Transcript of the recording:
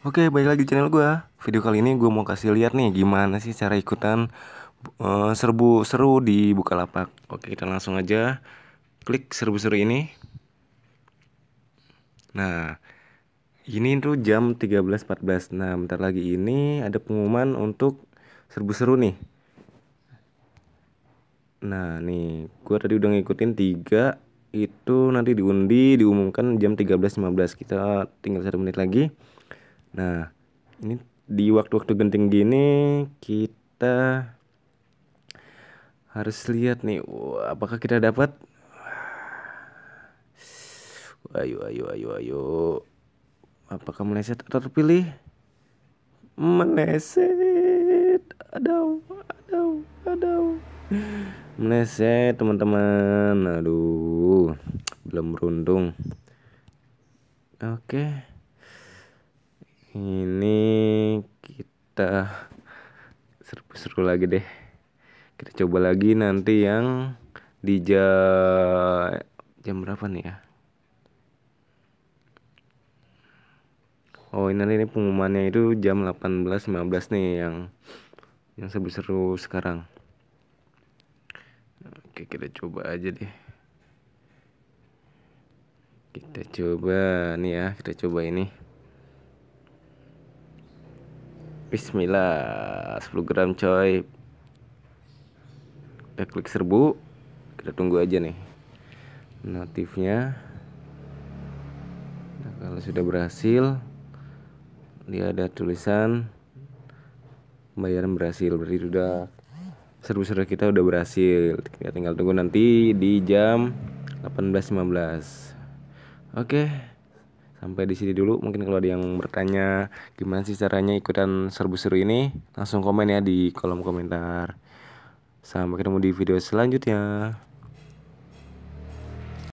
Oke, balik lagi di channel gue. Video kali ini gue mau kasih lihat nih gimana sih cara ikutan eh, serbu seru di Bukalapak. Oke, kita langsung aja klik serbu seru ini. Nah, ini tuh jam 13.14. Nah, bentar lagi ini ada pengumuman untuk serbu seru nih. Nah, nih, gue tadi udah ngikutin tiga itu nanti diundi diumumkan jam 13.15 kita tinggal satu menit lagi Nah, ini di waktu-waktu genting gini kita harus lihat nih, apakah kita dapat? Ayo, ayo, ayo, ayo. Apakah meleset atau terpilih? Meleset. Aduh, aduh, aduh. Meleset, teman-teman. Aduh, belum beruntung. Oke. Okay ini kita seru-seru lagi deh kita coba lagi nanti yang di jam jam berapa nih ya oh ini nanti ini pengumumannya itu jam 18.15 nih yang yang seru-seru sekarang oke kita coba aja deh kita coba nih ya kita coba ini Bismillah 10 gram coy Kita klik serbu Kita tunggu aja nih Notifnya nah, Kalau sudah berhasil Dia ada tulisan Pembayaran berhasil Berarti sudah Serbu-serbu kita udah berhasil Kita tinggal tunggu nanti di jam 18.15 Oke okay. Sampai di sini dulu. Mungkin kalau ada yang bertanya gimana sih caranya ikutan serbu seru ini, langsung komen ya di kolom komentar. Sampai ketemu di video selanjutnya.